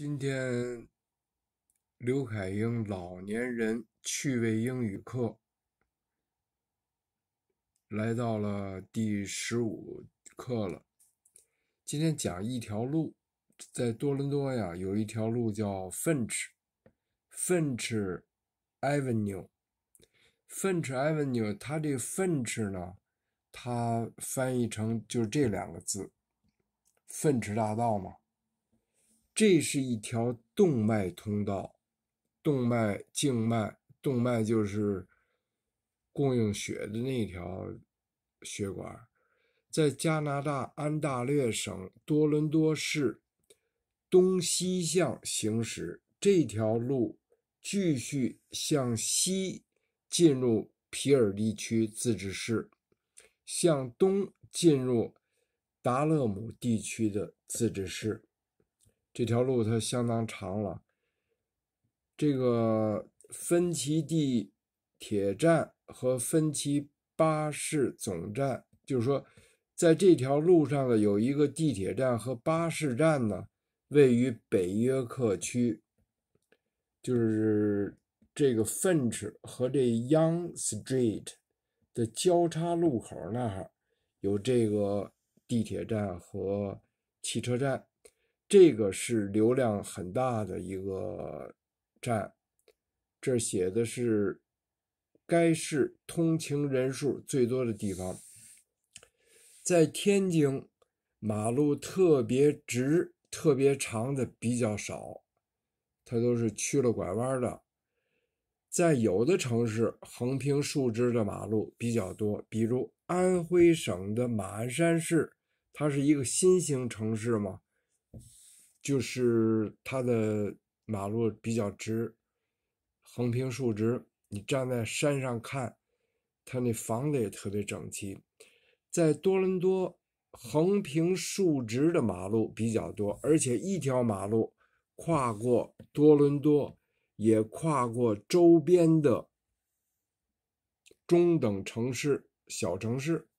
今天刘凯英老年人趣味英语课来到了第十五课了。今天讲一条路，在多伦多呀，有一条路叫 Finch，Finch Avenue，Finch Avenue，它个 Finch 呢，它翻译成就是这两个字，f n c h 大道嘛。这是一条动脉通道，动脉、静脉、动脉就是供应血的那条血管。在加拿大安大略省多伦多市，东西向行驶，这条路继续向西进入皮尔地区自治市，向东进入达勒姆地区的自治市。这条路它相当长了。这个芬奇地铁站和芬奇巴士总站，就是说，在这条路上呢，有一个地铁站和巴士站呢，位于北约克区，就是这个 Finch 和这 Young Street 的交叉路口那儿，有这个地铁站和汽车站。这个是流量很大的一个站，这写的是该市通勤人数最多的地方。在天津，马路特别直、特别长的比较少，它都是曲了拐弯的。在有的城市，横平竖直的马路比较多，比如安徽省的马鞍山市，它是一个新型城市嘛。就是它的马路比较直，横平竖直。你站在山上看，它那房子也特别整齐。在多伦多，横平竖直的马路比较多，而且一条马路跨过多伦多，也跨过周边的中等城市、小城市。